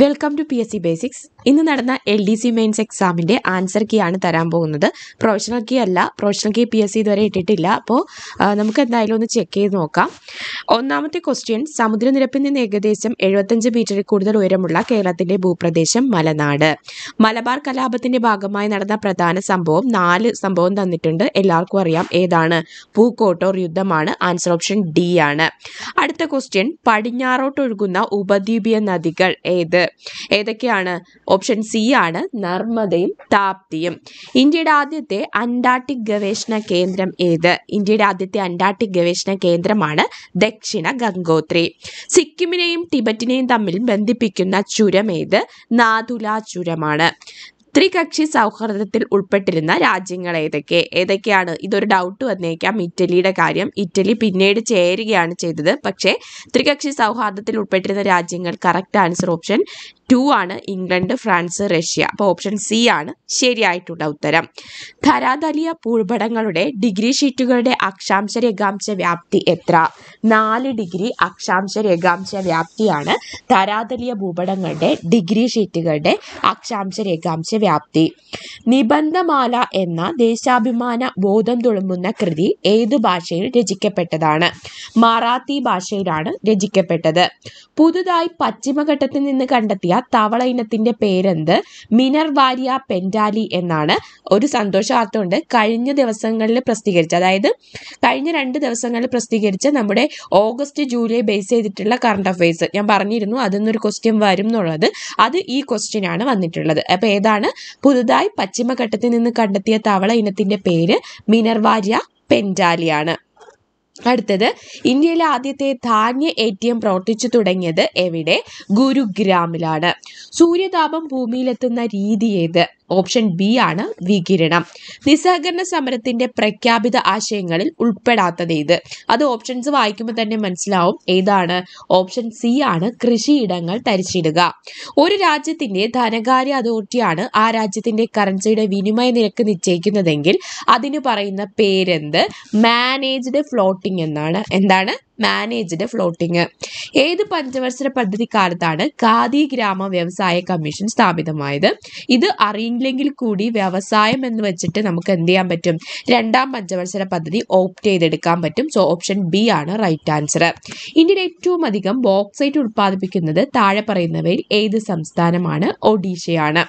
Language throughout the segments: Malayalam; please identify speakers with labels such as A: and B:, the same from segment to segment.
A: welcome to P S C basics ഇന്ന് നടന്ന എൽ ഡി സി മെയിൻസ് എക്സാമിൻ്റെ ആൻസർ കീ ആണ് തരാൻ പോകുന്നത് പ്രൊഫഷണൽ കീ അല്ല professional key P S C ഇതുവരെ ഇട്ടിട്ടില്ല അപ്പോൾ നമുക്ക് എന്തായാലും ഒന്ന് ചെക്ക് ചെയ്ത് നോക്കാം ഒന്നാമത്തെ ക്വസ്റ്റ്യൻ സമുദ്രനിരപ്പിൽ നിന്ന് ഏകദേശം എഴുപത്തഞ്ച് മീറ്ററിൽ കൂടുതൽ ഉയരമുള്ള കേരളത്തിന്റെ ഭൂപ്രദേശം മലനാട് മലബാർ കലാപത്തിൻ്റെ ഭാഗമായി നടന്ന പ്രധാന സംഭവം നാല് സംഭവം തന്നിട്ടുണ്ട് എല്ലാവർക്കും അറിയാം ഏതാണ് പൂക്കോട്ടോർ യുദ്ധമാണ് ആൻസർ ഓപ്ഷൻ ഡി ആണ് അടുത്ത ക്വസ്റ്റ്യൻ പടിഞ്ഞാറോട്ടൊഴുകുന്ന ഉപദ്വീപീയ നദികൾ ഏത് ഏതൊക്കെയാണ് ഓപ്ഷൻ സി ആണ് നർമ്മദയും താപ്തിയും ഇന്ത്യയുടെ ആദ്യത്തെ അന്റാർട്ടിക് ഗവേഷണ കേന്ദ്രം ഏത് ഇന്ത്യയുടെ ആദ്യത്തെ അന്റാർട്ടിക് ഗവേഷണ കേന്ദ്രമാണ് ദക്ഷിണ ഗംഗോത്രി സിക്കിമിനെയും ടിബറ്റിനെയും തമ്മിൽ ബന്ധിപ്പിക്കുന്ന ചുരം ഏത് നാതുല ചുരമാണ് ത്രികക്ഷി സൗഹൃദത്തിൽ ഉൾപ്പെട്ടിരുന്ന രാജ്യങ്ങൾ ഏതൊക്കെ ഏതൊക്കെയാണ് ഇതൊരു ഡൗട്ട് വന്നേക്കാം ഇറ്റലിയുടെ കാര്യം ഇറ്റലി പിന്നീട് ചേരുകയാണ് ചെയ്തത് പക്ഷേ ത്രികക്ഷി സൗഹാർദ്ദത്തിൽ ഉൾപ്പെട്ടിരുന്ന രാജ്യങ്ങൾ കറക്റ്റ് ആൻസർ ഓപ്ഷൻ ടു ആണ് ഇംഗ്ലണ്ട് ഫ്രാൻസ് റഷ്യ അപ്പോൾ ഓപ്ഷൻ സി ആണ് ശരിയായിട്ടുള്ള ഉത്തരം ധരാതലിയ പൂഴ്പടങ്ങളുടെ ഡിഗ്രി ഷീറ്റുകളുടെ അക്ഷാംശ രേഖാംശ വ്യാപ്തി എത്ര നാല് ഡിഗ്രി അക്ഷാംശ രേഖാംശ വ്യാപ്തിയാണ് ധരാതലിയ ഭൂപടങ്ങളുടെ ഡിഗ്രി ഷീറ്റുകളുടെ അക്ഷാംശ രേഖാംശ വ്യാപ്തി നിബന്ധമാല എന്ന ദേശാഭിമാന ബോധം തുളുമ്പുന്ന കൃതി ഏതു ഭാഷയിൽ രചിക്കപ്പെട്ടതാണ് മറാത്തി ഭാഷയിലാണ് രചിക്കപ്പെട്ടത് പുതുതായി പശ്ചിമഘട്ടത്തിൽ നിന്ന് കണ്ടെത്തിയ തവള ഇനത്തിൻ്റെ പേരെന്ത് മിനർവാരിയ പെൻഡാലി എന്നാണ് ഒരു സന്തോഷവാർത്തയുണ്ട് കഴിഞ്ഞ ദിവസങ്ങളിൽ പ്രസിദ്ധീകരിച്ച അതായത് കഴിഞ്ഞ രണ്ട് ദിവസങ്ങളിൽ പ്രസിദ്ധീകരിച്ച നമ്മുടെ ഓഗസ്റ്റ് ജൂലൈ ബേസ് ചെയ്തിട്ടുള്ള കറണ്ട് അഫയേഴ്സ് ഞാൻ പറഞ്ഞിരുന്നു അതിൽ നിന്നൊരു ക്വസ്റ്റ്യൻ വരും എന്നുള്ളത് അത് ഈ ക്വസ്റ്റ്യൻ ആണ് വന്നിട്ടുള്ളത് അപ്പോൾ ഏതാണ് പുതുതായി പശ്ചിമഘട്ടത്തിൽ നിന്ന് കണ്ടെത്തിയ തവള ഇനത്തിൻ്റെ പേര് മിനർവാരിയ പെൻഡാലിയാണ് അടുത്തത് ഇന്ത്യയിലെ ആദ്യത്തെ ധാന്യ എ ടി എം പ്രവർത്തിച്ചു തുടങ്ങിയത് എവിടെ ഗുരുഗ്രാമിലാണ് സൂര്യതാപം ഭൂമിയിലെത്തുന്ന രീതി ഏത് ഓപ്ഷൻ ബി ആണ് വികിരണം നിസ്സഹകരണ സമരത്തിന്റെ പ്രഖ്യാപിത ആശയങ്ങളിൽ ഉൾപ്പെടാത്തത് ഏത് അത് ഓപ്ഷൻസ് വായിക്കുമ്പോൾ തന്നെ മനസ്സിലാവും ഏതാണ് ഓപ്ഷൻ സി ആണ് കൃഷിയിടങ്ങൾ തരിച്ചിടുക ഒരു രാജ്യത്തിന്റെ ധനകാര്യ അതോറിറ്റിയാണ് ആ രാജ്യത്തിന്റെ കറൻസിയുടെ വിനിമയ നിരക്ക് നിശ്ചയിക്കുന്നതെങ്കിൽ അതിന് പറയുന്ന പേരെന്ത് മാനേജ്ഡ് ഫ്ലോട്ടിംഗ് എന്നാണ് എന്താണ് മാനേജ്ഡ് ഫ്ലോട്ടിംഗ് ഏത് പഞ്ചവത്സര പദ്ധതി കാലത്താണ് ഖാദി ഗ്രാമ വ്യവസായ കമ്മീഷൻ സ്ഥാപിതമായത് ഇത് അറിയില്ലെങ്കിൽ കൂടി വ്യവസായം എന്ന് വെച്ചിട്ട് നമുക്ക് എന്ത് ചെയ്യാൻ പറ്റും രണ്ടാം പഞ്ചവത്സര പദ്ധതി ഓപ്റ്റ് ചെയ്തെടുക്കാൻ പറ്റും സോ ഓപ്ഷൻ ബി ആണ് റൈറ്റ് ആൻസർ ഇന്ത്യയിൽ ഏറ്റവും അധികം ബോക്സൈറ്റ് ഉൽപ്പാദിപ്പിക്കുന്നത് താഴെ പറയുന്നവയിൽ ഏത് സംസ്ഥാനമാണ് ഒഡീഷയാണ്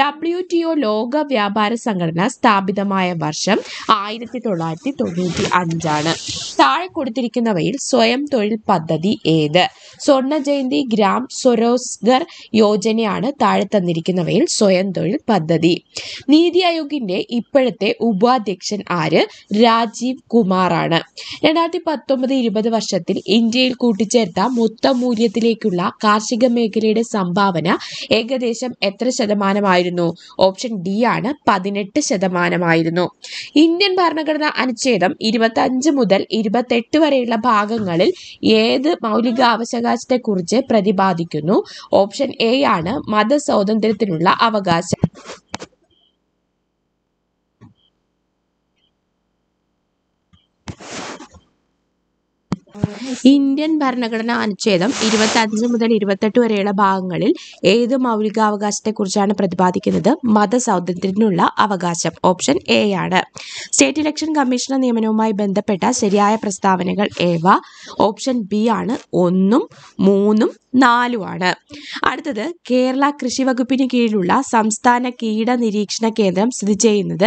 A: ഡബ്ല്യു ടി ഒ ലോക വ്യാപാര സംഘടന സ്ഥാപിതമായ വർഷം ആയിരത്തി തൊള്ളായിരത്തി തൊണ്ണൂറ്റി അഞ്ചാണ് താഴെ കൊടുത്തിരിക്കുന്നവയിൽ സ്വയം തൊഴിൽ പദ്ധതി ഏത് സ്വർണ ജയന്തി ഗ്രാം സ്വരോസ്ഗർ യോജനയാണ് താഴെ തന്നിരിക്കുന്നവയിൽ സ്വയം തൊഴിൽ പദ്ധതി നീതി ആയോഗിന്റെ ഇപ്പോഴത്തെ ഉപാധ്യക്ഷൻ ആര് രാജീവ് കുമാറാണ് രണ്ടായിരത്തി പത്തൊമ്പത് ഇരുപത് വർഷത്തിൽ ഇന്ത്യയിൽ കൂട്ടിച്ചേർത്ത മൊത്തം മൂല്യത്തിലേക്കുള്ള കാർഷിക മേഖലയുടെ സംഭാവന ഏകദേശം എത്ര ശതമാനമായിരുന്നു ഓപ്ഷൻ ഡി ആണ് പതിനെട്ട് ശതമാനമായിരുന്നു ഇന്ത്യൻ ഭരണഘടന അനുച്ഛേദം ഇരുപത്തി മുതൽ ഇരുപത്തെട്ട് വരെയുള്ള ഭാഗം ഭാഗങ്ങളിൽ ഏത് മൗലികാവകാശത്തെക്കുറിച്ച് പ്രതിപാദിക്കുന്നു ഓപ്ഷൻ എ ആണ് മതസ്വാതന്ത്ര്യത്തിനുള്ള അവകാശം ഇന്ത്യൻ ഭരണഘടനാ അനുച്ഛേദം അഞ്ച് മുതൽ ഇരുപത്തെട്ട് വരെയുള്ള ഭാഗങ്ങളിൽ ഏത് മൗലികാവകാശത്തെക്കുറിച്ചാണ് പ്രതിപാദിക്കുന്നത് മതസ്വാതന്ത്ര്യത്തിനുള്ള അവകാശം ഓപ്ഷൻ എ ആണ് സ്റ്റേറ്റ് ഇലക്ഷൻ കമ്മീഷണർ നിയമനവുമായി ബന്ധപ്പെട്ട ശരിയായ പ്രസ്താവനകൾ ഏവ ഓപ്ഷൻ ബി ആണ് ഒന്നും മൂന്നും നാലുമാണ് അടുത്തത് കേരള കൃഷി വകുപ്പിന് കീഴിലുള്ള സംസ്ഥാന കീട നിരീക്ഷണ കേന്ദ്രം സ്ഥിതി ചെയ്യുന്നത്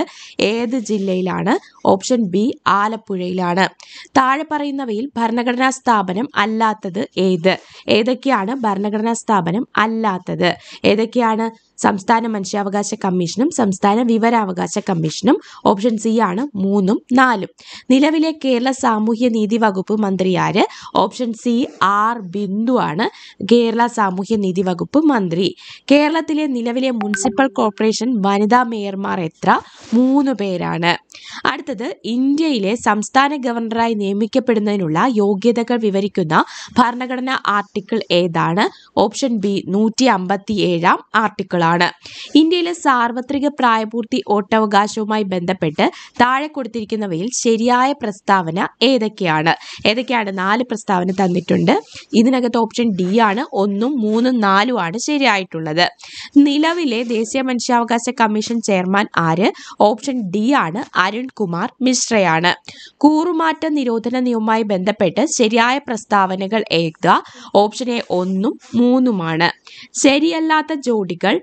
A: ഏത് ജില്ലയിലാണ് ഓപ്ഷൻ ബി ആലപ്പുഴയിലാണ് താഴെ പറയുന്നവയിൽ ഭരണഘടനാ സ്ഥാപനം അല്ലാത്തത് ഏത് ഏതൊക്കെയാണ് ഭരണഘടനാ സ്ഥാപനം അല്ലാത്തത് ഏതൊക്കെയാണ് സംസ്ഥാന മനുഷ്യാവകാശ കമ്മീഷനും സംസ്ഥാന വിവരാവകാശ കമ്മീഷനും ഓപ്ഷൻ സി ആണ് മൂന്നും നാലും നിലവിലെ കേരള സാമൂഹ്യ നീതി വകുപ്പ് മന്ത്രി ആര് ഓപ്ഷൻ സി ആർ ബിന്ദു ആണ് കേരള സാമൂഹ്യ നീതി വകുപ്പ് മന്ത്രി കേരളത്തിലെ നിലവിലെ മുനിസിപ്പൽ കോർപ്പറേഷൻ വനിതാ മേയർമാർ എത്ര മൂന്ന് പേരാണ് അടുത്തത് ഇന്ത്യയിലെ സംസ്ഥാന ഗവർണറായി നിയമിക്കപ്പെടുന്നതിനുള്ള യോഗ്യതകൾ വിവരിക്കുന്ന ഭരണഘടനാ ആർട്ടിക്കിൾ ഏതാണ് ഓപ്ഷൻ ബി നൂറ്റി അമ്പത്തി ഏഴാം ആർട്ടിക്കിൾ വ്യവസ്ഥകളാണ് ഇന്ത്യയിലെ സാർവത്രിക പ്രായപൂർത്തി ഓട്ടവകാശവുമായി ബന്ധപ്പെട്ട് താഴെ കൊടുത്തിരിക്കുന്നവയിൽ ശരിയായ പ്രസ്താവന ഏതൊക്കെയാണ് ഏതൊക്കെയാണ് നാല് പ്രസ്താവന തന്നിട്ടുണ്ട് ഇതിനകത്ത് ഓപ്ഷൻ ഡി ആണ് ഒന്നും മൂന്നും നാലും ആണ് ശരിയായിട്ടുള്ളത് നിലവിലെ ദേശീയ മനുഷ്യാവകാശ കമ്മീഷൻ ചെയർമാൻ ആര് ഓപ്ഷൻ ഡി ആണ് അരുൺ കുമാർ മിശ്രയാണ് കൂറുമാറ്റ നിരോധന നിയമവുമായി ബന്ധപ്പെട്ട് ശരിയായ പ്രസ്താവനകൾ എഴുതുക ഓപ്ഷൻ എ ഒന്നും മൂന്നുമാണ് ശരിയല്ലാത്ത ജോഡികൾ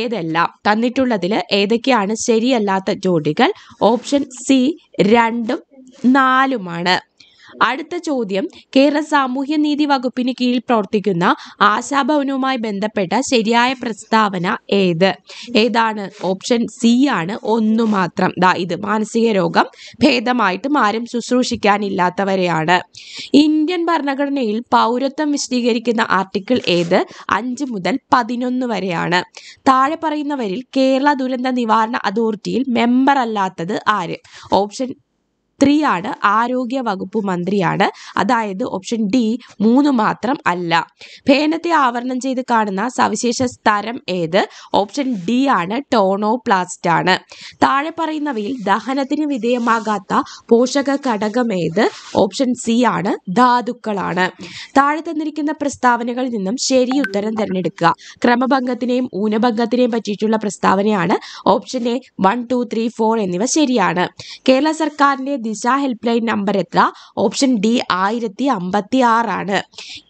A: ഏതെല്ലാം തന്നിട്ടുള്ളതിൽ ഏതൊക്കെയാണ് ശരിയല്ലാത്ത ജോഡികൾ ഓപ്ഷൻ സി രണ്ടും നാലുമാണ് അടുത്ത ചോദ്യം കേരള സാമൂഹ്യ നീതി വകുപ്പിന് കീഴിൽ പ്രവർത്തിക്കുന്ന ആശാഭവനവുമായി ബന്ധപ്പെട്ട ശരിയായ പ്രസ്താവന ഏത് ഏതാണ് ഓപ്ഷൻ സി ആണ് ഒന്ന് മാത്രം ദാ ഇത് മാനസിക രോഗം ഭേദമായിട്ടും ആരും ശുശ്രൂഷിക്കാനില്ലാത്തവരെയാണ് ഇന്ത്യൻ ഭരണഘടനയിൽ പൗരത്വം വിശദീകരിക്കുന്ന ആർട്ടിക്കിൾ ഏത് അഞ്ച് മുതൽ പതിനൊന്ന് വരെയാണ് താഴെ പറയുന്നവരിൽ കേരള ദുരന്ത നിവാരണ അതോറിറ്റിയിൽ മെമ്പർ അല്ലാത്തത് ആര് ഓപ്ഷൻ ത്രീ ആണ് ആരോഗ്യ വകുപ്പ് മന്ത്രിയാണ് അതായത് ഓപ്ഷൻ ഡി മൂന്ന് മാത്രം അല്ല ഫേനത്തെ ആവരണം ചെയ്ത് കാണുന്ന സവിശേഷ സ്ഥലം ഏത് ഓപ്ഷൻ ഡി ആണ് ടോണോപ്ലാസ്റ്റ് ആണ് താഴെ പറയുന്നവയിൽ ദഹനത്തിന് വിധേയമാകാത്ത പോഷക ഘടകം ഏത് ഓപ്ഷൻ സി ആണ് ധാതുക്കളാണ് താഴെ തന്നിരിക്കുന്ന പ്രസ്താവനകളിൽ നിന്നും ശരി ഉത്തരം തിരഞ്ഞെടുക്കുക ക്രമഭംഗത്തിനെയും ഊനഭംഗത്തിനെയും പറ്റിയിട്ടുള്ള പ്രസ്താവനയാണ് option A one two three four എന്നിവ ശരിയാണ് കേരള സർക്കാരിന്റെ ദിശ ഹെൽപ്പ് ലൈൻ നമ്പർ എത്ര ഓപ്ഷൻ ഡി ആയിരത്തി അമ്പത്തി ആറാണ്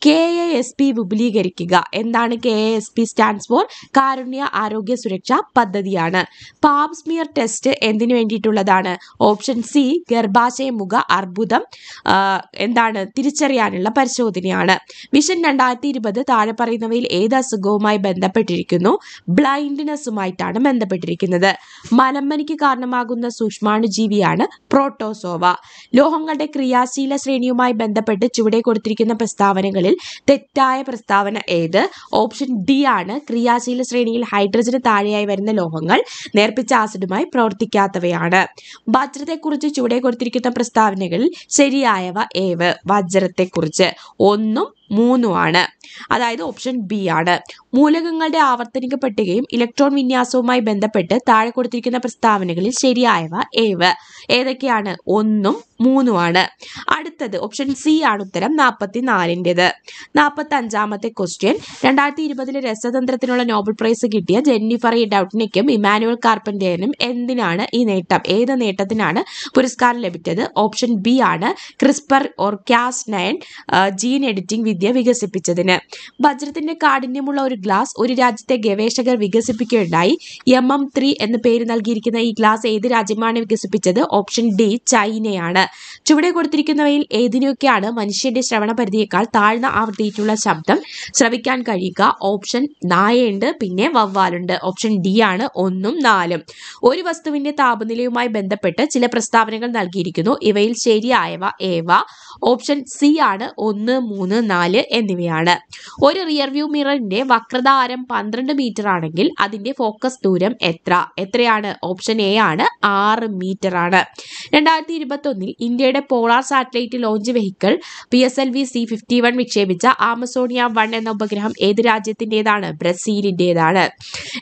A: കെ എ എസ് പി വിപുലീകരിക്കുക എന്താണ് K A S P stands for Karunya Arogya Suraksha പദ്ധതിയാണ് പാപ്സ്മിയർ ടെസ്റ്റ് എന്തിനു വേണ്ടിയിട്ടുള്ളതാണ് ഓപ്ഷൻ സി ഗർഭാശയ മുഖ അർബുദം എന്താണ് തിരിച്ചറിയാനുള്ള പരിശോധനയാണ് വിഷൻ രണ്ടായിരത്തി ഇരുപത് താഴെ പറയുന്നവയിൽ ഏത് അസുഖവുമായി ബന്ധപ്പെട്ടിരിക്കുന്നു ബ്ലൈൻഡ്നെസ്സുമായിട്ടാണ് ബന്ധപ്പെട്ടിരിക്കുന്നത് മലമ്പനിക്ക് കാരണമാകുന്ന സൂക്ഷ്മാണുജീവിയാണ് പ്രോട്ടോസ് സോവ ലോഹങ്ങളുടെ ക്രിയാശീല ശ്രേണിയുമായി ബന്ധപ്പെട്ട് ചുവടെ കൊടുത്തിരിക്കുന്ന പ്രസ്താവനകളിൽ തെറ്റായ പ്രസ്താവന ഏത് ഓപ്ഷൻ ഡി ആണ് ക്രിയാശീല ശ്രേണിയിൽ ഹൈഡ്രജന് താഴെയായി വരുന്ന ലോഹങ്ങൾ നേർപ്പിച്ച ആസിഡുമായി പ്രവർത്തിക്കാത്തവയാണ് വജ്രത്തെക്കുറിച്ച് ചുവടെ കൊടുത്തിരിക്കുന്ന പ്രസ്താവനകളിൽ ശരിയായവ ഏവ് വജ്രത്തെക്കുറിച്ച് ഒന്നും മൂന്നുമാണ് അതായത് ഓപ്ഷൻ ബി ആണ് മൂലകങ്ങളുടെ ആവർത്തനിക പട്ടികയും ഇലക്ട്രോൺ വിന്യാസവുമായി ബന്ധപ്പെട്ട് താഴെ കൊടുത്തിരിക്കുന്ന പ്രസ്താവനകളിൽ ശരിയായവ ഏവ് ഏതൊക്കെയാണ് ഒന്നും മൂന്നുമാണ് അടുത്തത് ഓപ്ഷൻ സി ആണ് ഉത്തരം നാൽപ്പത്തി നാലിൻ്റെത് നാൽപ്പത്തി അഞ്ചാമത്തെ ക്വസ്റ്റ്യൻ രണ്ടായിരത്തി ഇരുപതിലെ രസതന്ത്രത്തിനുള്ള നോബൽ പ്രൈസ് കിട്ടിയ ജെന്നിഫർ ഡൗട്ടിനിക്കും ഇമാനുവൽ കാർപ്പൻറ്റേനും എന്തിനാണ് ഈ നേട്ടം ഏത് നേട്ടത്തിനാണ് പുരസ്കാരം ലഭിച്ചത് ഓപ്ഷൻ ബി ആണ് CRISPR or Cas nine gene editing വിദ്യ വിദ്യ വികസിപ്പിച്ചതിന് വജ്രത്തിന്റെ കാഠിന്യമുള്ള ഒരു ഗ്ലാസ് ഒരു രാജ്യത്തെ ഗവേഷകർ വികസിപ്പിക്കുകയുണ്ടായി എം എം ത്രീ എന്ന് പേര് നൽകിയിരിക്കുന്ന ഈ ഗ്ലാസ് ഏത് രാജ്യമാണ് വികസിപ്പിച്ചത് ഓപ്ഷൻ ഡി ചൈനയാണ് ചുവടെ കൊടുത്തിരിക്കുന്നവയിൽ ഏതിനൊക്കെയാണ് മനുഷ്യന്റെ ശ്രവണ പരിധിയേക്കാൾ താഴ്ന്ന ആവൃത്തിയിട്ടുള്ള ശബ്ദം ശ്രവിക്കാൻ കഴിയുക ഓപ്ഷൻ നായയുണ്ട് പിന്നെ വവ്വാലുണ്ട് ഓപ്ഷൻ ഡി ആണ് ഒന്നും നാലും ഒരു വസ്തുവിന്റെ താപനിലയുമായി ബന്ധപ്പെട്ട് ചില പ്രസ്താവനകൾ നൽകിയിരിക്കുന്നു ഇവയിൽ ശരിയായവ ഏവ ഓപ്ഷൻ സി ആണ് ഒന്ന് മൂന്ന് നാല് നാല് എന്നിവയാണ് ഒരു റിയർ വ്യൂ മിററിന്റെ വക്രതാരം പന്ത്രണ്ട് മീറ്റർ ആണെങ്കിൽ അതിന്റെ ഫോക്കസ് ദൂരം എത്ര എത്രയാണ് ഓപ്ഷൻ എ ആണ് ആറ് മീറ്റർ ആണ് രണ്ടായിരത്തി ഇരുപത്തൊന്നിൽ ഇന്ത്യയുടെ polar satellite launch vehicle P S L V C fifty one വിക്ഷേപിച്ച ആമസോണിയ വൺ എന്ന ഉപഗ്രഹം ഏത് രാജ്യത്തിന്റേതാണ് ബ്രസീലിന്റേതാണ്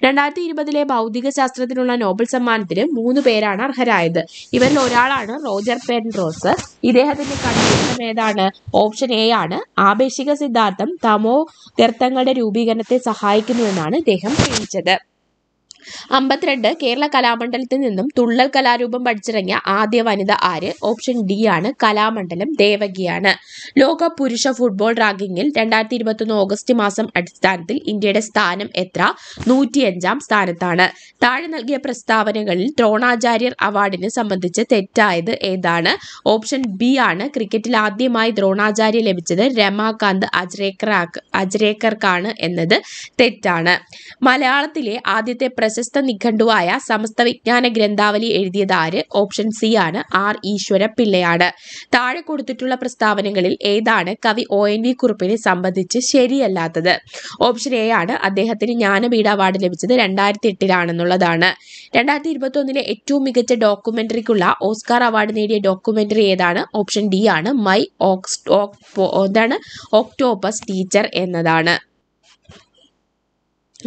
A: രണ്ടായിരത്തി ഇരുപതിലെ ഭൗതിക ശാസ്ത്രത്തിനുള്ള നോബൽ സമ്മാനത്തിന് മൂന്ന് പേരാണ് അർഹരായത് ഇവരിൽ ഒരാളാണ് റോജർ പെൻറോസ് ഇദ്ദേഹത്തിന്റെ കണ്ടുപിടുത്തം ഏതാണ് ഓപ്ഷൻ എ ആണ് ആപേക്ഷിക സിദ്ധാന്തം തമോ തീർത്ഥങ്ങളുടെ രൂപീകരണത്തെ സഹായിക്കുന്നു എന്നാണ് ഇദ്ദേഹം തെളിയിച്ചത് അമ്പത്തിരണ്ട് കേരള കലാമണ്ഡലത്തിൽ നിന്നും തുള്ളൽ കലാരൂപം പഠിച്ചിറങ്ങിയ ആദ്യ വനിത ആര് ഓപ്ഷൻ ഡി ആണ് കലാമണ്ഡലം ദേവകിയാണ് ലോക പുരുഷ ഫുട്ബോൾ റാങ്കിങ്ങിൽ രണ്ടായിരത്തി ഇരുപത്തൊന്ന് ഓഗസ്റ്റ് മാസം അടിസ്ഥാനത്തിൽ ഇന്ത്യയുടെ സ്ഥാനം എത്ര നൂറ്റിയഞ്ചാം സ്ഥാനത്താണ് താഴെ നൽകിയ പ്രസ്താവനകളിൽ ദ്രോണാചാര്യർ അവാർഡിനെ സംബന്ധിച്ച് തെറ്റായത് ഏതാണ് ഓപ്ഷൻ ബി ആണ് ക്രിക്കറ്റിൽ ആദ്യമായി ദ്രോണാചാര്യ ലഭിച്ചത് രമാകാന്ത് അജ്രേക്കർ അജ്രേക്കർക്കാണ് എന്നത് തെറ്റാണ് മലയാളത്തിലെ ആദ്യത്തെ പ്രസ് പ്രശസ്ത നിഘണ്ടുവായ സമസ്ത വിജ്ഞാന ഗ്രന്ഥാവലി എഴുതിയത് ആര് ഓപ്ഷൻ സി ആണ് ആർ ഈശ്വര പിള്ളയാണ് താഴെ കൊടുത്തിട്ടുള്ള പ്രസ്താവനകളിൽ ഏതാണ് കവി ഒ എൻ വി കുറുപ്പിനെ സംബന്ധിച്ച് ശരിയല്ലാത്തത് ഓപ്ഷൻ എ ആണ് അദ്ദേഹത്തിന് ജ്ഞാനപീഠ അവാർഡ് ലഭിച്ചത് രണ്ടായിരത്തി എട്ടിലാണെന്നുള്ളതാണ് രണ്ടായിരത്തി ഇരുപത്തൊന്നിലെ ഏറ്റവും മികച്ച ഡോക്യുമെന്ററിക്കുള്ള ഓസ്കാർ അവാർഡ് നേടിയ ഡോക്യുമെന്ററി ഏതാണ് ഓപ്ഷൻ ഡി ആണ് മൈ ഓക്സ് എന്താണ് ഒക്ടോപ്പസ് ടീച്ചർ എന്നതാണ്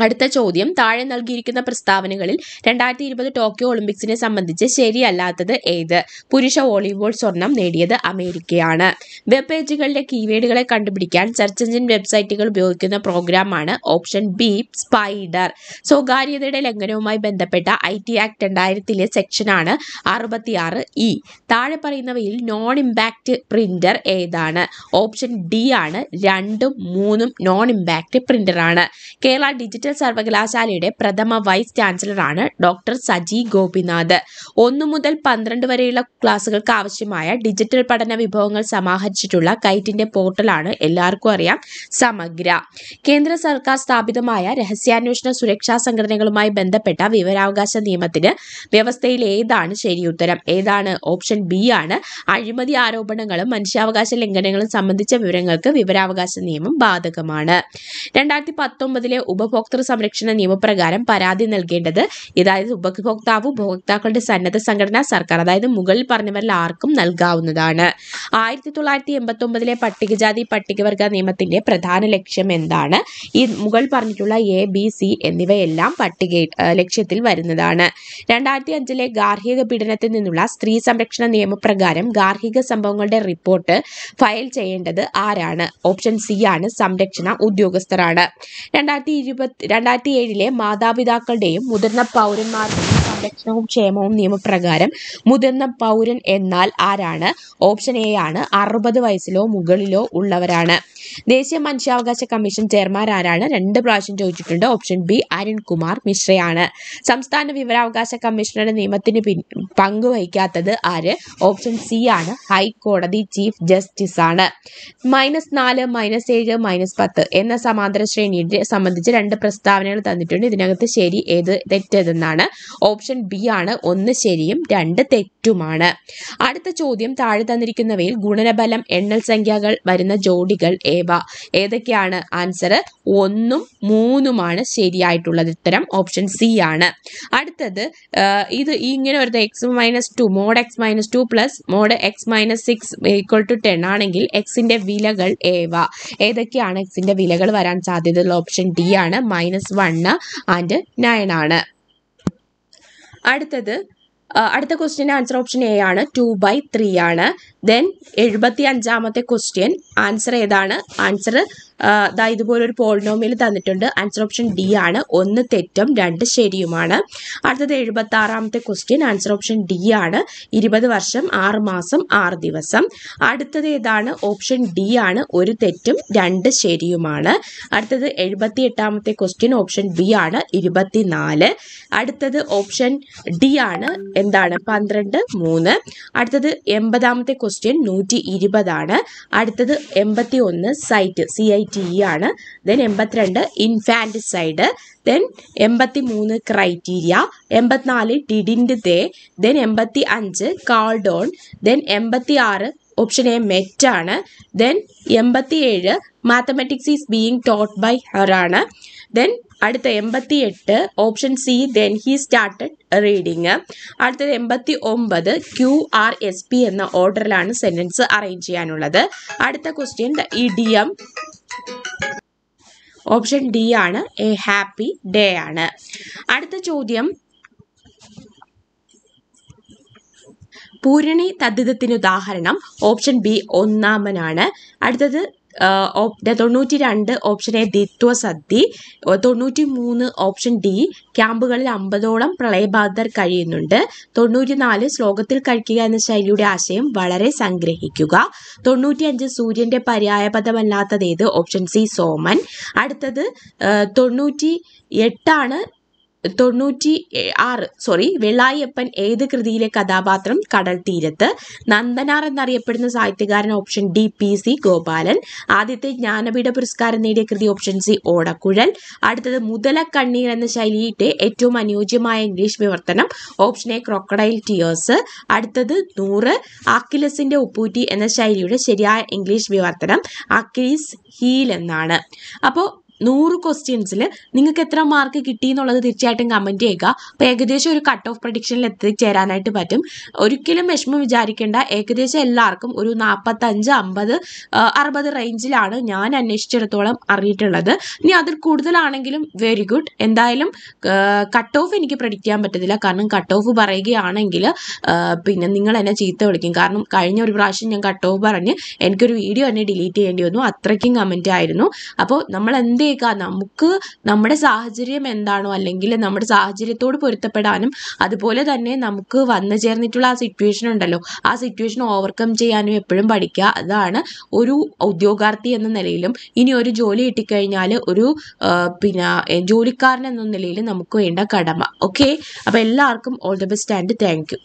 A: അടുത്ത ചോദ്യം താഴെ നൽകിയിരിക്കുന്ന പ്രസ്താവനകളിൽ രണ്ടായിരത്തി ഇരുപത് ടോക്കിയോ ഒളിമ്പിക്സിനെ സംബന്ധിച്ച് ശരിയല്ലാത്തത് ഏത് പുരുഷ വോളിബോൾ സ്വർണം നേടിയത് അമേരിക്കയാണ് വെബ് പേജുകളിലെ കീവേഡുകളെ കണ്ടുപിടിക്കാൻ സെർച്ച് എഞ്ചിൻ വെബ്സൈറ്റുകൾ ഉപയോഗിക്കുന്ന പ്രോഗ്രാമാണ് ഓപ്ഷൻ ബി സ്പൈഡർ സ്വകാര്യതയുടെ ലംഘനവുമായി ബന്ധപ്പെട്ട ഐ ടി ആക്ട് രണ്ടായിരത്തിലെ സെക്ഷനാണ് അറുപത്തിയാറ് ഇ താഴെ പറയുന്നവയിൽ നോൺ ഇമ്പാക്ട് പ്രിന്റർ ഏതാണ് ഓപ്ഷൻ ഡി ആണ് രണ്ടും മൂന്നും നോൺ ഇമ്പാക്റ്റ് പ്രിന്ററാണ് കേരള ഡിജിറ്റൽ ഡിജിറ്റൽ സർവകലാശാലയുടെ പ്രഥമ വൈസ് ചാൻസലറാണ് ഡോക്ടർ സജി ഗോപിനാഥ് ഒന്നു മുതൽ പന്ത്രണ്ട് വരെയുള്ള ക്ലാസുകൾക്ക് ആവശ്യമായ ഡിജിറ്റൽ പഠന വിഭവങ്ങൾ സമാഹരിച്ചിട്ടുള്ള കൈറ്റിന്റെ പോർട്ടലാണ് എല്ലാവർക്കും അറിയാം സമഗ്ര കേന്ദ്ര സർക്കാർ സ്ഥാപിതമായ രഹസ്യാന്വേഷണ സുരക്ഷാ സംഘടനകളുമായി ബന്ധപ്പെട്ട വിവരാവകാശ നിയമത്തിന് വ്യവസ്ഥയിൽ ഏതാണ് ശരിയുത്തരം ഏതാണ് ഓപ്ഷൻ ബി ആണ് അഴിമതി ആരോപണങ്ങളും മനുഷ്യാവകാശ ലംഘനങ്ങളും സംബന്ധിച്ച വിവരങ്ങൾക്ക് വിവരാവകാശ നിയമം ബാധകമാണ് രണ്ടായിരത്തി പത്തൊമ്പതിലെ ഉപഭോക്തൃ സംരക്ഷണ നിയമപ്രകാരം പരാതി നൽകേണ്ടത് അതായത് ഉപഭോക്താവ് ഉപഭോക്താക്കളുടെ സന്നദ്ധ സംഘടന സർക്കാർ അതായത് മുകളിൽ പറഞ്ഞവരിൽ ആർക്കും നൽകാവുന്നതാണ് ആയിരത്തി തൊള്ളായിരത്തി എൺപത്തി ഒമ്പതിലെ പട്ടികജാതി പട്ടികവർഗ നിയമത്തിന്റെ പ്രധാന ലക്ഷ്യം എന്താണ് ഈ മുകൾ പറഞ്ഞിട്ടുള്ള എ ബി സി എന്നിവയെല്ലാം പട്ടിക ലക്ഷ്യത്തിൽ വരുന്നതാണ് രണ്ടായിരത്തി അഞ്ചിലെ ഗാർഹിക പീഡനത്തിൽ നിന്നുള്ള സ്ത്രീ സംരക്ഷണ നിയമപ്രകാരം ഗാർഹിക സംഭവങ്ങളുടെ റിപ്പോർട്ട് ഫയൽ ചെയ്യേണ്ടത് ആരാണ് ഓപ്ഷൻ സി ആണ് സംരക്ഷണ ഉദ്യോഗസ്ഥരാണ് രണ്ടായിരത്തി ഇരുപത്തി രണ്ടായിരത്തി ഏഴിലെ മാതാപിതാക്കളുടെയും മുതിർന്ന പൗരന്മാരുടെയും സംരക്ഷണവും ക്ഷേമവും നിയമപ്രകാരം മുതിർന്ന പൗരൻ എന്നാൽ ആരാണ് ഓപ്ഷൻ എ ആണ് അറുപത് വയസ്സിലോ മുകളിലോ ഉള്ളവരാണ് ദേശീയ മനുഷ്യാവകാശ കമ്മീഷൻ ചെയർമാൻ ആരാണ് രണ്ട് പ്രാവശ്യം ചോദിച്ചിട്ടുണ്ട് ഓപ്ഷൻ ബി അരുൺകുമാർ മിശ്രയാണ് സംസ്ഥാന വിവരാവകാശ കമ്മീഷണറുടെ നിയമത്തിന് പങ്കുവഹിക്കാത്തത് ആര് ഓപ്ഷൻ സി ആണ് ഹൈക്കോടതി ചീഫ് ജസ്റ്റിസ് ആണ് മൈനസ് നാല് മൈനസ് ഏഴ് മൈനസ് പത്ത് എന്ന സമാന്തര ശ്രേണിയെ സംബന്ധിച്ച് രണ്ട് പ്രസ്താവനകൾ തന്നിട്ടുണ്ട് ഇതിനകത്ത് ശരി ഏത് തെറ്റേതെന്നാണ് ഓപ്ഷൻ ബി ആണ് ഒന്ന് ശരിയും രണ്ട് തെറ്റുമാണ് അടുത്ത ചോദ്യം താഴെ തന്നിരിക്കുന്നവയിൽ ഗുണനബലം എണ്ണൽ സംഖ്യകൾ വരുന്ന ജോഡികൾ ഏവ ഏതൊക്കെയാണ് ആൻസർ ഒന്നും മൂന്നുമാണ് ശരിയായിട്ടുള്ളത് ഇത്തരം ഓപ്ഷൻ സി ആണ് അടുത്തത് ഇത് ഇങ്ങനെ ഒരു X minus two mod X minus two plus mod X minus six equal to ten ആണെങ്കിൽ എക്സിന്റെ വിലകൾ ഏവ ഏതൊക്കെയാണ് എക്സിന്റെ വിലകൾ വരാൻ സാധ്യതയുള്ള ഓപ്ഷൻ ഡി ആണ് മൈനസ് വണ് ആൻഡ് നയൻ ആണ് അടുത്തത് അടുത്ത ക്വസ്റ്റ്യൻ ആൻസർ ഓപ്ഷൻ എ ആണ് ടു ബൈ ത്രീ ആണ് ദെൻ എഴുപത്തി അഞ്ചാമത്തെ ക്വസ്റ്റ്യൻ ആൻസർ ഏതാണ് ആൻസർ ദാ ഒരു പോളിനോമിയൽ തന്നിട്ടുണ്ട് ആൻസർ ഓപ്ഷൻ ഡി ആണ് ഒന്ന് തെറ്റും രണ്ട് ശരിയുമാണ് അടുത്തത് എഴുപത്തി ആറാമത്തെ ക്വസ്റ്റ്യൻ ആൻസർ ഓപ്ഷൻ ഡി ആണ് ഇരുപത് വർഷം ആറ് മാസം ആറ് ദിവസം അടുത്തത് ഏതാണ് ഓപ്ഷൻ ഡി ആണ് ഒരു തെറ്റും രണ്ട് ശരിയുമാണ് അടുത്തത് എഴുപത്തി എട്ടാമത്തെ ക്വസ്റ്റ്യൻ ഓപ്ഷൻ ബി ആണ് ഇരുപത്തിനാല് അടുത്തത് ഓപ്ഷൻ ഡി ആണ് എന്താണ് പന്ത്രണ്ട് മൂന്ന് അടുത്തത് എൺപതാമത്തെ ക്വസ്റ്റ്യൻ നൂറ്റി ഇരുപതാണ് അടുത്തത് എൺപത്തി ഒന്ന് സൈറ്റ് സി ഐ ഐ ആണ് ദെൻ എൺപത്തിരണ്ട് ഇൻഫാൻറ്റിസൈഡ് ദെൻ എൺപത്തി മൂന്ന് ക്രൈറ്റീരിയ എൺപത്തിനാല് ഡിഡിൻ്റെ ദേ ദെൻ എൺപത്തി അഞ്ച് കാൾഡോൺ ദെൻ എൺപത്തി ആറ് ഓപ്ഷൻ എ മെറ്റ് ആണ് ദെൻ എൺപത്തി ഏഴ് mathematics is being taught by her ആണ് ദെൻ അടുത്ത എൺപത്തി എട്ട് option C then he started reading അടുത്തത് എൺപത്തി ഒമ്പത് ക്യു ആർ എസ് പി എന്ന ഓർഡറിലാണ് സെൻറ്റൻസ് അറേഞ്ച് ചെയ്യാനുള്ളത് അടുത്ത question the E D M option D ആണ് എ ഹാപ്പി ഡേ ആണ് അടുത്ത ചോദ്യം പൂരണി തദ്ധിതത്തിന് ഉദാഹരണം ഓപ്ഷൻ ബി ഒന്നാമനാണ് അടുത്തത് തൊണ്ണൂറ്റി രണ്ട് ഓപ്ഷൻ എ ദിത്വ സദ്യ തൊണ്ണൂറ്റി മൂന്ന് ഓപ്ഷൻ ഡി ക്യാമ്പുകളിൽ അമ്പതോളം പ്രളയബാധിതർ കഴിയുന്നുണ്ട് തൊണ്ണൂറ്റി നാല് ശ്ലോകത്തിൽ കഴിക്കുക എന്ന ശൈലിയുടെ ആശയം വളരെ സംഗ്രഹിക്കുക തൊണ്ണൂറ്റി അഞ്ച് സൂര്യന്റെ ഏത് ഓപ്ഷൻ സി സോമൻ അടുത്തത് തൊണ്ണൂറ്റി എട്ടാണ് തൊണ്ണൂറ്റി ആറ് സോറി വെള്ളായപ്പൻ ഏത് കൃതിയിലെ കഥാപാത്രം കടൽ തീരത്ത് നന്ദനാർ എന്നറിയപ്പെടുന്ന സാഹിത്യകാരൻ option D P C Gopalan ആദ്യത്തെ ജ്ഞാനപീഠ പുരസ്കാരം നേടിയ കൃതി ഓപ്ഷൻ സി ഓടക്കുഴൽ അടുത്തത് മുതല കണ്ണീർ എന്ന ശൈലിയിട്ട് ഏറ്റവും അനുയോജ്യമായ ഇംഗ്ലീഷ് വിവർത്തനം ഓപ്ഷൻ എ ക്രോക്കഡൈൽ ടിയേഴ്സ് അടുത്തത് നൂറ് അക്കിലസിന്റെ ഉപ്പൂറ്റി എന്ന ശൈലിയുടെ ശരിയായ ഇംഗ്ലീഷ് വിവർത്തനം അക്കിലീസ് ഹീൽ എന്നാണ് അപ്പോൾ നൂറ് ക്വസ്റ്റ്യൻസിൽ നിങ്ങൾക്ക് എത്ര മാർക്ക് കിട്ടി എന്നുള്ളത് തീർച്ചയായിട്ടും കമൻറ്റ് ചെയ്യുക അപ്പോൾ ഏകദേശം ഒരു കട്ട് ഓഫ് പ്രഡിക്ഷനിൽ എത്തിച്ചേരാനായിട്ട് പറ്റും ഒരിക്കലും വിഷമം വിചാരിക്കേണ്ട ഏകദേശം എല്ലാവർക്കും ഒരു നാൽപ്പത്തഞ്ച് അമ്പത് അറുപത് റേഞ്ചിലാണ് ഞാൻ അന്വേഷിച്ചിടത്തോളം അറിയിട്ടുള്ളത് ഇനി അതിൽ കൂടുതലാണെങ്കിലും വെരി ഗുഡ് എന്തായാലും കട്ട് ഓഫ് എനിക്ക് പ്രഡിക്റ്റ് ചെയ്യാൻ പറ്റത്തില്ല കാരണം കട്ട് ഓഫ് പറയുകയാണെങ്കിൽ പിന്നെ നിങ്ങൾ എന്നെ ചീത്ത വിളിക്കും കാരണം കഴിഞ്ഞ ഒരു പ്രാവശ്യം ഞാൻ കട്ട് ഓഫ് പറഞ്ഞ് എനിക്കൊരു വീഡിയോ തന്നെ ഡിലീറ്റ് ചെയ്യേണ്ടി വന്നു അത്രയ്ക്കും കമൻറ്റ് ആയിരുന്നു അപ്പോൾ നമ്മൾ എന്ത് ചെയ്യിക്കാം നമുക്ക് നമ്മുടെ സാഹചര്യം എന്താണോ അല്ലെങ്കിൽ നമ്മുടെ സാഹചര്യത്തോട് പൊരുത്തപ്പെടാനും അതുപോലെ തന്നെ നമുക്ക് വന്നു ചേർന്നിട്ടുള്ള ആ സിറ്റുവേഷൻ ഉണ്ടല്ലോ ആ സിറ്റുവേഷൻ ഓവർകം ചെയ്യാനും എപ്പോഴും പഠിക്കുക അതാണ് ഒരു ഉദ്യോഗാർത്ഥി എന്ന നിലയിലും ഇനി ഒരു ജോലി കിട്ടിക്കഴിഞ്ഞാൽ ഒരു പിന്നെ ജോലിക്കാരൻ എന്ന നിലയിൽ നമുക്ക് വേണ്ട കടമ ഓക്കെ അപ്പോൾ എല്ലാവർക്കും all the best and thank